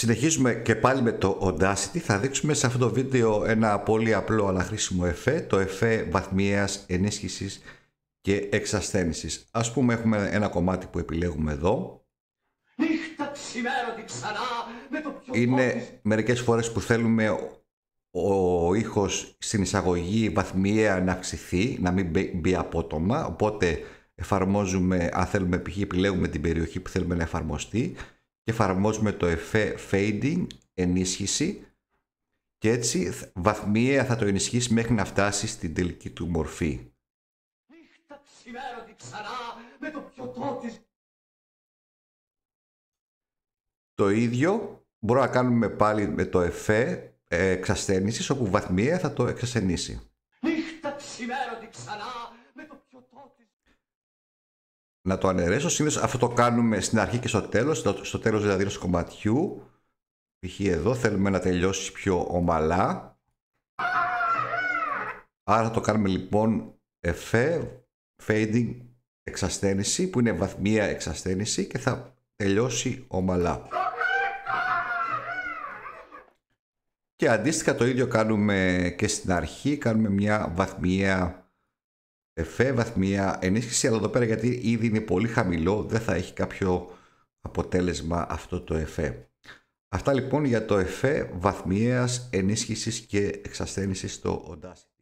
Συνεχίζουμε και πάλι με το Audacity. Θα δείξουμε σε αυτό το βίντεο ένα πολύ απλό αλλά χρήσιμο εφέ, το εφέ βαθμιαίας ενίσχυσης και εξασθένησης. Ας πούμε έχουμε ένα κομμάτι που επιλέγουμε εδώ. Είναι μερικές φορές που θέλουμε ο ήχος στην εισαγωγή βαθμιαία να αυξηθεί, να μην μπει απότομα, οπότε εφαρμόζουμε, αν θέλουμε π.χ. επιλέγουμε την περιοχή που θέλουμε να εφαρμοστεί και εφαρμόζουμε το εφέ fading, ενίσχυση και έτσι βαθμιαία θα το ενισχύσει μέχρι να φτάσει στην τελική του μορφή. το ίδιο μπορούμε να κάνουμε πάλι με το εφέ ε, εξασθένησης όπου βαθμιαία θα το εξασθενήσει. Νύχτα ξημέρωτη με το πιωτό να το αναιρέσω. Συνήθως αυτό το κάνουμε στην αρχή και στο τέλος, στο, τέλος δηλαδή ενός κομματιού. Π.χ. εδώ θέλουμε να τελειώσεις πιο ομαλά. Άρα θα το κάνουμε λοιπόν εφέ, fading, εξασθένηση που είναι βαθμία εξασθένηση και θα τελειώσει ομαλά. Και αντίστοιχα το ίδιο κάνουμε και στην αρχή, κάνουμε μια βαθμία εφέ, βαθμία, ενίσχυση, αλλά εδώ πέρα γιατί ήδη είναι πολύ χαμηλό, δεν θα έχει κάποιο αποτέλεσμα αυτό το εφέ. Αυτά λοιπόν για το εφέ βαθμιαίας ενίσχυσης και εξασθένησης στο Audacity.